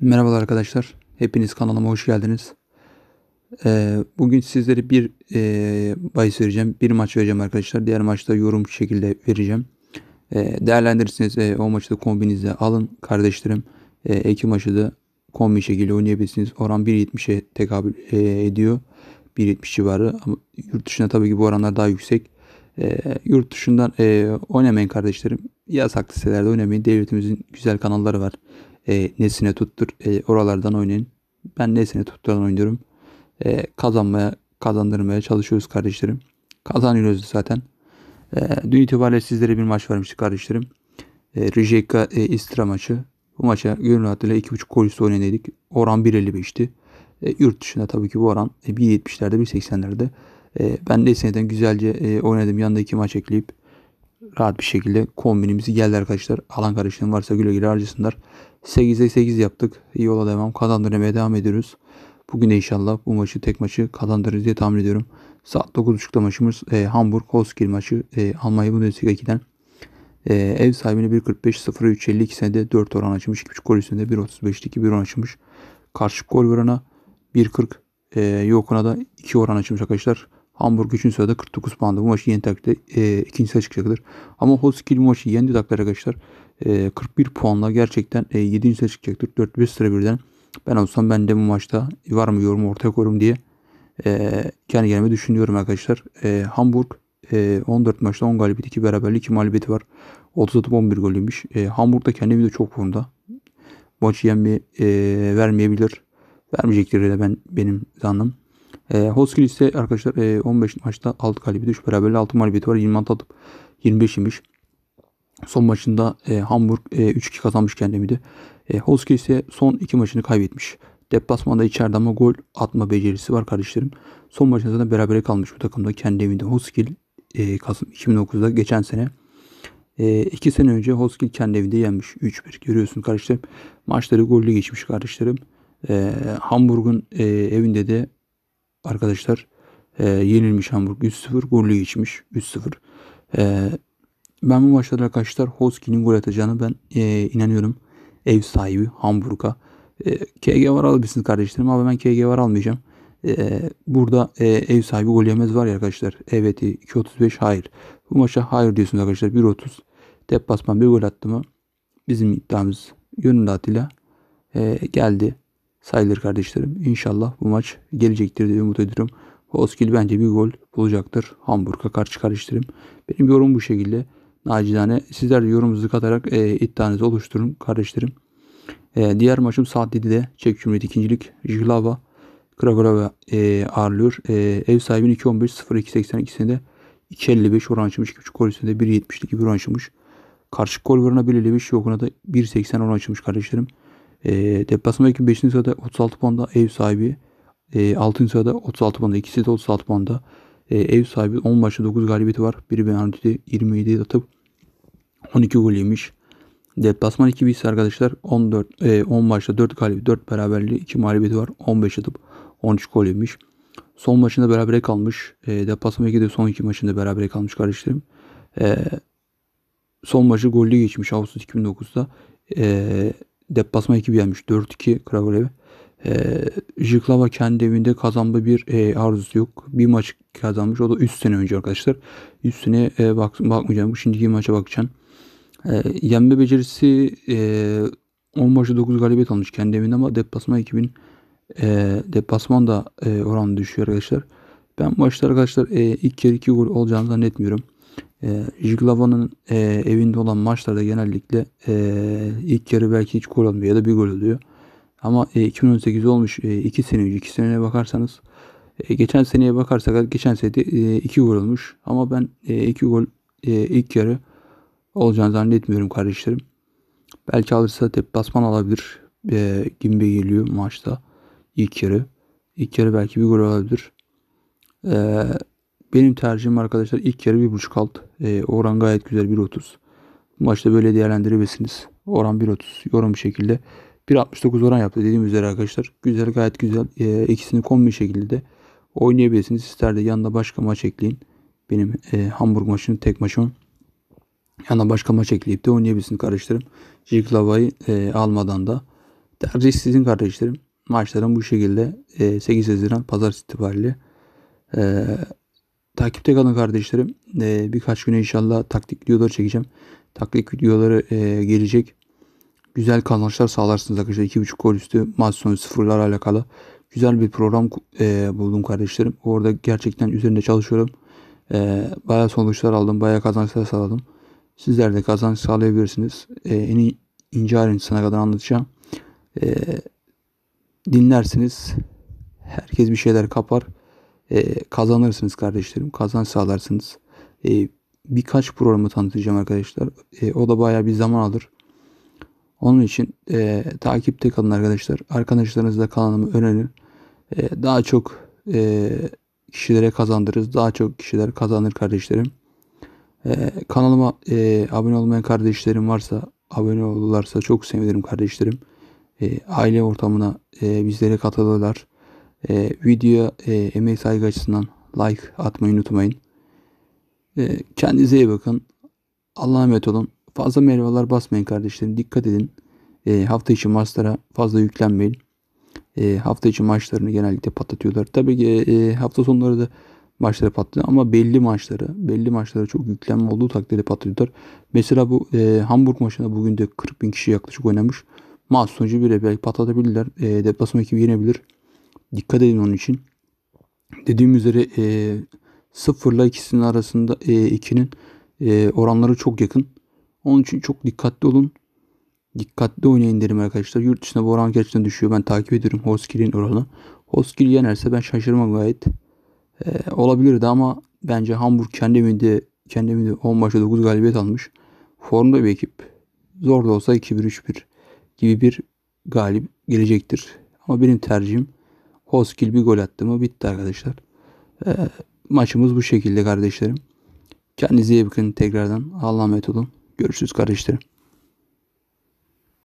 Merhabalar arkadaşlar. Hepiniz kanalıma hoş geldiniz. Ee, bugün sizlere bir e, bahis vereceğim. Bir maç vereceğim arkadaşlar. Diğer maçta yorum şekilde vereceğim. E, ee, değerlendirirsiniz. E, o maçı da kombinizde alın kardeşlerim. E, ee, Ekim maçı da kombin şekilde oynayabilirsiniz. Oran 1.70'e tekabül e, ediyor. 1.70 civarı. Ama yurt dışında tabii ki bu oranlar daha yüksek. E, yurt dışından e, oynamayın kardeşlerim. Yasaklı sitelerde oynamayın. Devletimizin güzel kanalları var e, nesine tuttur e, oralardan oynayın. Ben nesine tutturan oynuyorum. E, kazanmaya kazandırmaya çalışıyoruz kardeşlerim. Kazanıyoruz zaten. E, dün itibariyle sizlere bir maç vermiştik kardeşlerim. E, Rijeka e, Istra maçı. Bu maça gönül rahatlığıyla 2.5 gol üstü oynadıydık. Oran 1.55'ti. E, yurt dışında tabii ki bu oran e, 1.70'lerde 1.80'lerde. E, ben de seneden güzelce e, oynadım. Yanında iki maç ekleyip rahat bir şekilde kombinimizi geldi arkadaşlar. Alan karışım varsa güle güle harcasınlar. 8'e 8 yaptık. yola devam. Kazandırmaya devam ediyoruz. Bugün de inşallah bu maçı tek maçı kazandırırız diye tahmin ediyorum. Saat 9.30'da maçımız e, Hamburg Hoskil maçı e, Almanya Bundesliga 2'den. E, ev sahibine 1.45 0.3 52 senede 4 oran açmış. 2.5 gol üstünde 1.35'lik 1 oran açmış. Karşı gol oranı 1.40 e, Yokun'a da 2 oran açmış arkadaşlar. Hamburg 3. sırada 49 puanda. Bu maçı yeni takdirde e, ikinci sıra çıkacaktır. Ama Holskil bu maçı yendi takdirde arkadaşlar. E, 41 puanla gerçekten e, 7. sıra çıkacaktır. 4-5 sıra birden. Ben olsam ben de bu maçta var mı yorum ortaya koyarım diye e, kendi kendime düşünüyorum arkadaşlar. E, Hamburg e, 14 maçta 10 galibiyet, 2 beraberlik, 2 mağlubiyeti var. 30 atıp 11 gol yemiş. E, Hamburg da kendi de çok formda. Maçı yenme, e, vermeyebilir. Vermeyecektir de ben benim zannım. E, ee, Hoskin ise arkadaşlar e, 15 maçta 6 galibiyet 3 beraberliği 6 mağlubiyeti var. 20 atıp 25 imiş. Son maçında e, Hamburg e, 3-2 kazanmış kendimiydi. E, Hoski ise son 2 maçını kaybetmiş. Deplasmanda içeride ama gol atma becerisi var kardeşlerim. Son maçında zaten berabere kalmış bu takımda. Kendi evinde Hoskil e, Kasım 2009'da geçen sene 2 e, sene önce Hoskil kendi evinde yenmiş. 3-1 görüyorsun kardeşlerim. Maçları gollü geçmiş kardeşlerim. E, Hamburg'un e, evinde de arkadaşlar e, yenilmiş Hamburg 3-0. Gollü içmiş 3-0. E, ben bu maçta arkadaşlar Hoski'nin gol atacağını ben e, inanıyorum. Ev sahibi Hamburg'a. E, KG var alabilirsiniz kardeşlerim ama ben KG var almayacağım. E, burada e, ev sahibi gol yemez var ya arkadaşlar. Evet 2.35 hayır. Bu maça hayır diyorsunuz arkadaşlar 1.30. Deplasman bir gol attı mı bizim iddiamız gönül adıyla e, geldi sayılır kardeşlerim. İnşallah bu maç gelecektir diye umut ediyorum. Oskil bence bir gol bulacaktır Hamburg'a karşı kardeşlerim. Benim yorum bu şekilde. Nacizane sizler de yorumunuzu katarak e, iddianızı oluşturun kardeşlerim. E, diğer maçım saat 7'de Çek Cumhuriyeti ikincilik Jiglava Krakowa e, ağırlıyor. E, ev sahibinin 2.15-0.2.82'sinde 55 oran açılmış. 2.5 gol üstünde 1.72 bir oran açılmış. Karşı gol varına 1.55 yokuna da 1.80 oran açılmış kardeşlerim. E, ee, deplasmandaki 5. sırada 36 puanda ev sahibi. E, 6. sırada 36 puanda. ikisi de 36 puanda. E, ev sahibi 10 maçta 9 galibiyeti var. Biri Benalti'de 27 atıp 12 gol yemiş. Deplasman 2 1 arkadaşlar 14 e, 10 maçta 4 galibiyet, 4 beraberliği, 2 mağlubiyeti var. 15 atıp 13 gol yemiş. Son maçında berabere kalmış. E, Deplasman de son 2 maçında berabere kalmış kardeşlerim. E, son maçı gollü geçmiş Ağustos 2009'da. E, deplasma ekibi yenmiş. 4-2 Krakovlev. E, Jiklava ee, kendi evinde kazanma bir e, arzusu yok. Bir maç kazanmış. O da 3 sene önce arkadaşlar. 3 sene e, bak, bakmayacağım. Şimdiki maça bakacağım. E, yenme becerisi e, 10 maçta 9 galibiyet almış kendi evinde ama deplasma ekibin e, deplasman da e, oranı düşüyor arkadaşlar. Ben maçta arkadaşlar e, ilk kere 2 gol olacağını zannetmiyorum. E, ee, Jiglava'nın e, evinde olan maçlarda genellikle e, ilk yarı belki hiç gol olmuyor ya da bir gol oluyor. Ama e, 2018 olmuş 2 e, sene önce 2 seneye bakarsanız e, geçen seneye bakarsak geçen sene 2 e, gol olmuş. Ama ben 2 e, gol e, ilk yarı olacağını zannetmiyorum kardeşlerim. Belki alırsa deplasman alabilir e, gibi geliyor maçta ilk yarı. İlk yarı belki bir gol alabilir. Eee benim tercihim arkadaşlar ilk yarı 1.5 alt. E, oran gayet güzel 1.30. Maçta böyle değerlendirebilirsiniz. Oran 1.30. Yorum bir şekilde. 1.69 oran yaptı dediğim üzere arkadaşlar. Güzel gayet güzel. E, ikisini kombi şekilde de oynayabilirsiniz. İster de yanında başka maç ekleyin. Benim e, Hamburg maçının tek maçım Yanına başka maç ekleyip de oynayabilirsiniz kardeşlerim. Jiglava'yı e, almadan da. Tercih sizin kardeşlerim. Maçların bu şekilde e, 8 Haziran Pazar itibariyle e, Takipte kalın kardeşlerim. Ee, birkaç güne inşallah taktik videoları çekeceğim. Taktik videoları e, gelecek. Güzel kazançlar sağlarsınız arkadaşlar. 2.5 gol üstü maç sonu sıfırlar alakalı. Güzel bir program e, buldum kardeşlerim. Orada gerçekten üzerinde çalışıyorum. E, bayağı sonuçlar aldım. Bayağı kazançlar sağladım. Sizler de kazanç sağlayabilirsiniz. E, en ince ayrıntısına kadar anlatacağım. E, dinlersiniz. Herkes bir şeyler kapar e, kazanırsınız kardeşlerim. Kazanç sağlarsınız. E, birkaç programı tanıtacağım arkadaşlar. E, o da baya bir zaman alır. Onun için e, takipte kalın arkadaşlar. Arkadaşlarınızla kanalımı önerin. E, daha çok e, kişilere kazandırırız. Daha çok kişiler kazanır kardeşlerim. E, kanalıma e, abone olmayan kardeşlerim varsa abone olurlarsa çok sevinirim kardeşlerim. E, aile ortamına e, bizlere katılırlar. E, ee, videoya e, emeği saygı açısından like atmayı unutmayın. E, kendinize iyi bakın. Allah'a emanet olun. Fazla meyveler basmayın kardeşlerim. Dikkat edin. E, hafta içi maçlara fazla yüklenmeyin. E, hafta içi maçlarını genellikle patlatıyorlar. Tabii ki e, hafta sonları da maçları patlıyor ama belli maçları, belli maçlara çok yüklenme olduğu takdirde patlıyorlar. Mesela bu e, Hamburg maçında bugün de 40 bin kişi yaklaşık oynamış. Maç sonucu bile belki patlatabilirler. E, deplasman ekibi yenebilir. Dikkat edin onun için. Dediğim üzere e, 0 ile ikisinin arasında e, ikinin e, oranları çok yakın. Onun için çok dikkatli olun. Dikkatli oynayın derim arkadaşlar. Yurt dışında bu oran gerçekten düşüyor. Ben takip ediyorum Hoskill'in oranı. Hoskill yenerse ben şaşırmam gayet. E, olabilirdi ama bence Hamburg kendi evinde kendi evinde 10 maçta 9 galibiyet almış. Formda bir ekip. Zor da olsa 2-1-3-1 gibi bir galip gelecektir. Ama benim tercihim Hoskil bir gol attı mı bitti arkadaşlar. E, maçımız bu şekilde kardeşlerim. Kendinize iyi bakın tekrardan. Allah'a emanet olun. Görüşürüz kardeşlerim.